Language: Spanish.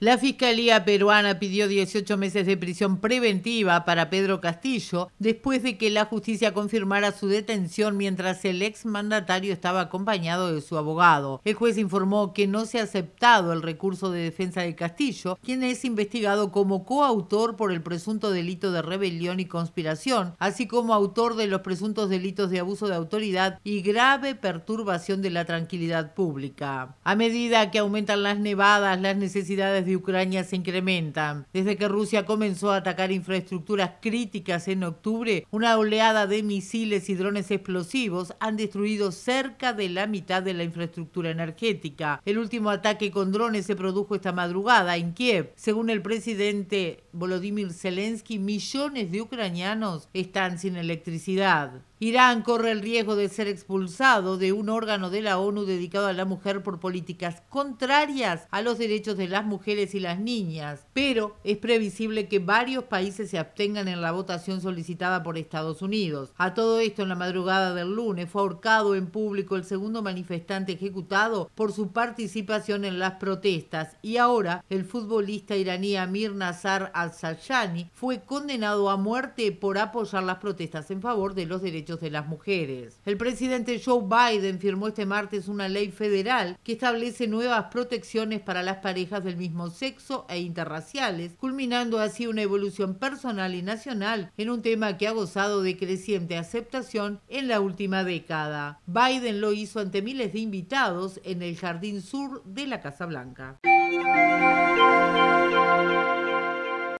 La Fiscalía peruana pidió 18 meses de prisión preventiva para Pedro Castillo después de que la justicia confirmara su detención mientras el exmandatario estaba acompañado de su abogado. El juez informó que no se ha aceptado el recurso de defensa de Castillo, quien es investigado como coautor por el presunto delito de rebelión y conspiración, así como autor de los presuntos delitos de abuso de autoridad y grave perturbación de la tranquilidad pública. A medida que aumentan las nevadas, las necesidades de Ucrania se incrementan. Desde que Rusia comenzó a atacar infraestructuras críticas en octubre, una oleada de misiles y drones explosivos han destruido cerca de la mitad de la infraestructura energética. El último ataque con drones se produjo esta madrugada en Kiev. Según el presidente Volodymyr Zelensky, millones de ucranianos están sin electricidad. Irán corre el riesgo de ser expulsado de un órgano de la ONU dedicado a la mujer por políticas contrarias a los derechos de las mujeres y las niñas, pero es previsible que varios países se abstengan en la votación solicitada por Estados Unidos. A todo esto, en la madrugada del lunes fue ahorcado en público el segundo manifestante ejecutado por su participación en las protestas y ahora el futbolista iraní Amir Nazar al-Sayani fue condenado a muerte por apoyar las protestas en favor de los derechos de las mujeres. El presidente Joe Biden firmó este martes una ley federal que establece nuevas protecciones para las parejas del mismo sexo e interraciales, culminando así una evolución personal y nacional en un tema que ha gozado de creciente aceptación en la última década. Biden lo hizo ante miles de invitados en el Jardín Sur de la Casa Blanca.